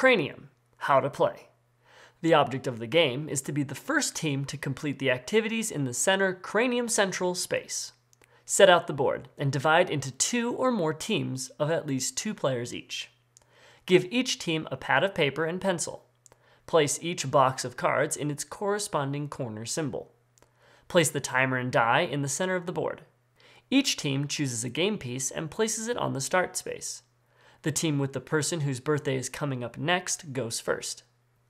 Cranium How to Play. The object of the game is to be the first team to complete the activities in the center cranium central space. Set out the board and divide into two or more teams of at least two players each. Give each team a pad of paper and pencil. Place each box of cards in its corresponding corner symbol. Place the timer and die in the center of the board. Each team chooses a game piece and places it on the start space. The team with the person whose birthday is coming up next goes first.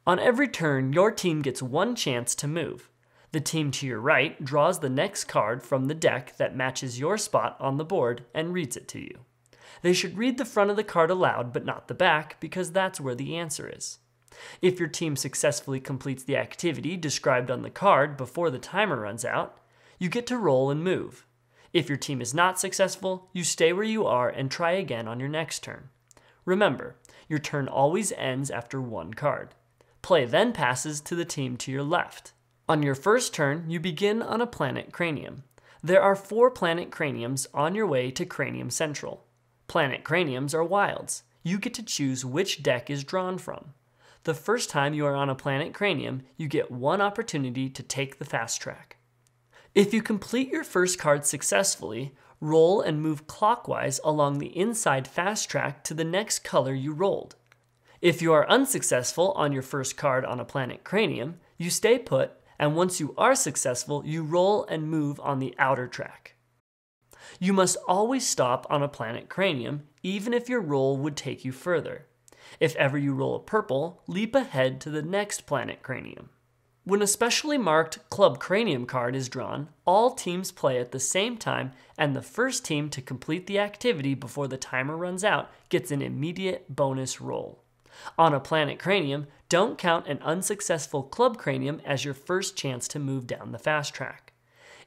On every turn, your team gets one chance to move. The team to your right draws the next card from the deck that matches your spot on the board and reads it to you. They should read the front of the card aloud, but not the back, because that's where the answer is. If your team successfully completes the activity described on the card before the timer runs out, you get to roll and move. If your team is not successful, you stay where you are and try again on your next turn. Remember, your turn always ends after one card. Play then passes to the team to your left. On your first turn, you begin on a planet cranium. There are four planet craniums on your way to Cranium Central. Planet craniums are wilds. You get to choose which deck is drawn from. The first time you are on a planet cranium, you get one opportunity to take the fast track. If you complete your first card successfully, roll and move clockwise along the inside fast track to the next color you rolled. If you are unsuccessful on your first card on a planet cranium, you stay put, and once you are successful, you roll and move on the outer track. You must always stop on a planet cranium, even if your roll would take you further. If ever you roll a purple, leap ahead to the next planet cranium. When a specially marked Club Cranium card is drawn, all teams play at the same time, and the first team to complete the activity before the timer runs out gets an immediate bonus roll. On a Planet Cranium, don't count an unsuccessful Club Cranium as your first chance to move down the fast track.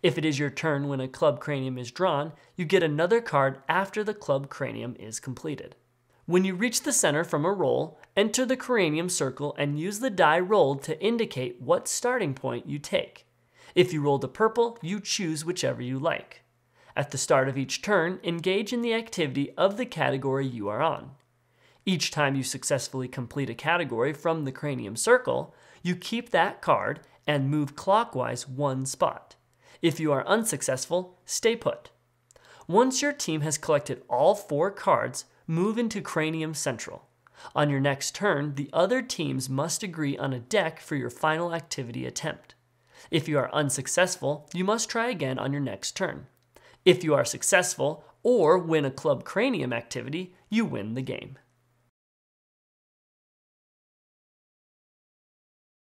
If it is your turn when a Club Cranium is drawn, you get another card after the Club Cranium is completed. When you reach the center from a roll, enter the cranium circle and use the die rolled to indicate what starting point you take. If you roll a purple, you choose whichever you like. At the start of each turn, engage in the activity of the category you are on. Each time you successfully complete a category from the cranium circle, you keep that card and move clockwise one spot. If you are unsuccessful, stay put. Once your team has collected all four cards, move into Cranium Central. On your next turn, the other teams must agree on a deck for your final activity attempt. If you are unsuccessful, you must try again on your next turn. If you are successful, or win a Club Cranium activity, you win the game.